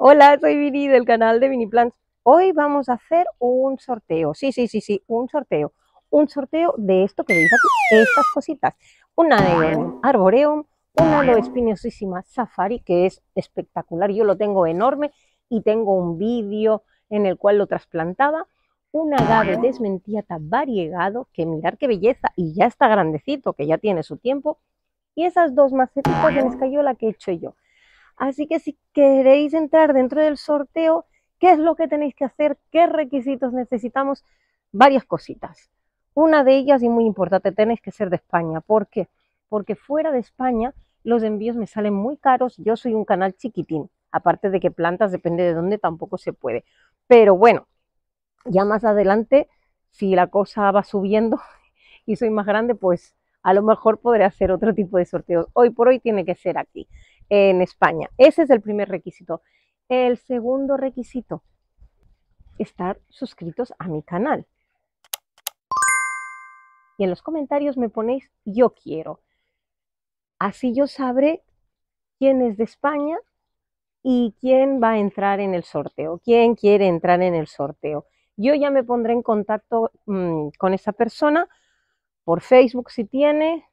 Hola, soy Vini del canal de plants Hoy vamos a hacer un sorteo. Sí, sí, sí, sí, un sorteo. Un sorteo de esto que veis aquí, estas cositas. Una de Arboreum, una de Espinosísima Safari, que es espectacular. Yo lo tengo enorme y tengo un vídeo en el cual lo trasplantaba. Una agave desmentiata variegado, que mirar qué belleza, y ya está grandecito, que ya tiene su tiempo. Y esas dos macetitas de escayola que he hecho yo. Así que si queréis entrar dentro del sorteo, ¿qué es lo que tenéis que hacer? ¿Qué requisitos necesitamos? Varias cositas. Una de ellas y muy importante, tenéis que ser de España. ¿Por qué? Porque fuera de España los envíos me salen muy caros. Yo soy un canal chiquitín. Aparte de que plantas, depende de dónde, tampoco se puede. Pero bueno, ya más adelante, si la cosa va subiendo y soy más grande, pues a lo mejor podré hacer otro tipo de sorteos. Hoy por hoy tiene que ser aquí en España. Ese es el primer requisito. El segundo requisito, estar suscritos a mi canal. Y en los comentarios me ponéis yo quiero. Así yo sabré quién es de España y quién va a entrar en el sorteo, quién quiere entrar en el sorteo. Yo ya me pondré en contacto mm, con esa persona por Facebook si tiene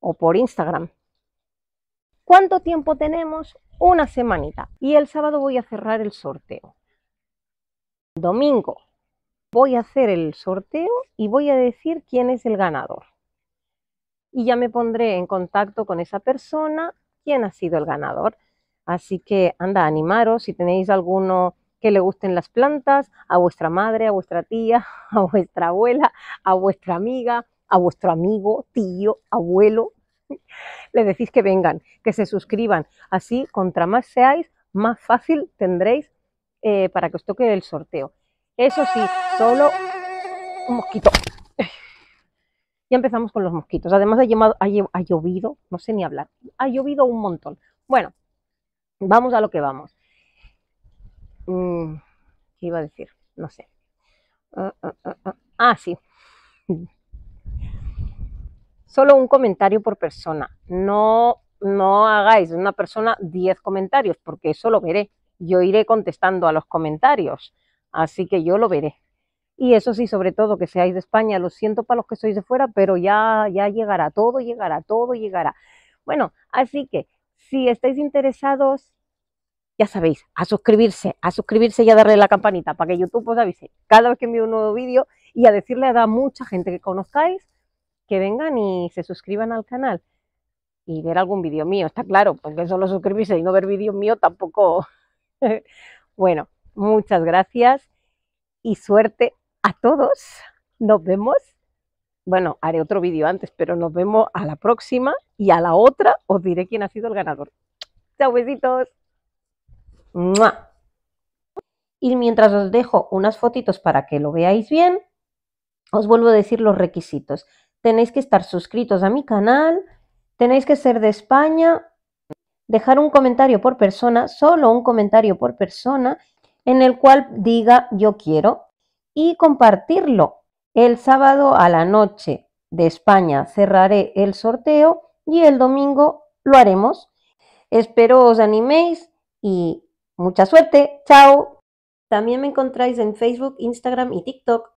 o por Instagram ¿Cuánto tiempo tenemos? Una semanita. Y el sábado voy a cerrar el sorteo. Domingo voy a hacer el sorteo y voy a decir quién es el ganador. Y ya me pondré en contacto con esa persona, quién ha sido el ganador. Así que anda, animaros si tenéis alguno que le gusten las plantas, a vuestra madre, a vuestra tía, a vuestra abuela, a vuestra amiga, a vuestro amigo, tío, abuelo, le decís que vengan, que se suscriban. Así, contra más seáis, más fácil tendréis eh, para que os toque el sorteo. Eso sí, solo un mosquito. Ya empezamos con los mosquitos. Además, ha, ha llovido, no sé ni hablar, ha llovido un montón. Bueno, vamos a lo que vamos. Mm, ¿Qué iba a decir? No sé. Ah, ah, ah, ah. sí solo un comentario por persona. No, no hagáis una persona 10 comentarios, porque eso lo veré. Yo iré contestando a los comentarios, así que yo lo veré. Y eso sí, sobre todo que seáis de España, lo siento para los que sois de fuera, pero ya, ya llegará, todo llegará, todo llegará. Bueno, así que si estáis interesados, ya sabéis, a suscribirse, a suscribirse y a darle la campanita para que YouTube os avise cada vez que envío un nuevo vídeo y a decirle a mucha gente que conozcáis que vengan y se suscriban al canal y ver algún vídeo mío, está claro, porque solo suscribirse y no ver vídeos mío tampoco. bueno, muchas gracias y suerte a todos. Nos vemos. Bueno, haré otro vídeo antes, pero nos vemos a la próxima y a la otra os diré quién ha sido el ganador. Chao, besitos. Y mientras os dejo unas fotitos para que lo veáis bien, os vuelvo a decir los requisitos tenéis que estar suscritos a mi canal, tenéis que ser de España, dejar un comentario por persona, solo un comentario por persona, en el cual diga yo quiero y compartirlo. El sábado a la noche de España cerraré el sorteo y el domingo lo haremos. Espero os animéis y mucha suerte. Chao. También me encontráis en Facebook, Instagram y TikTok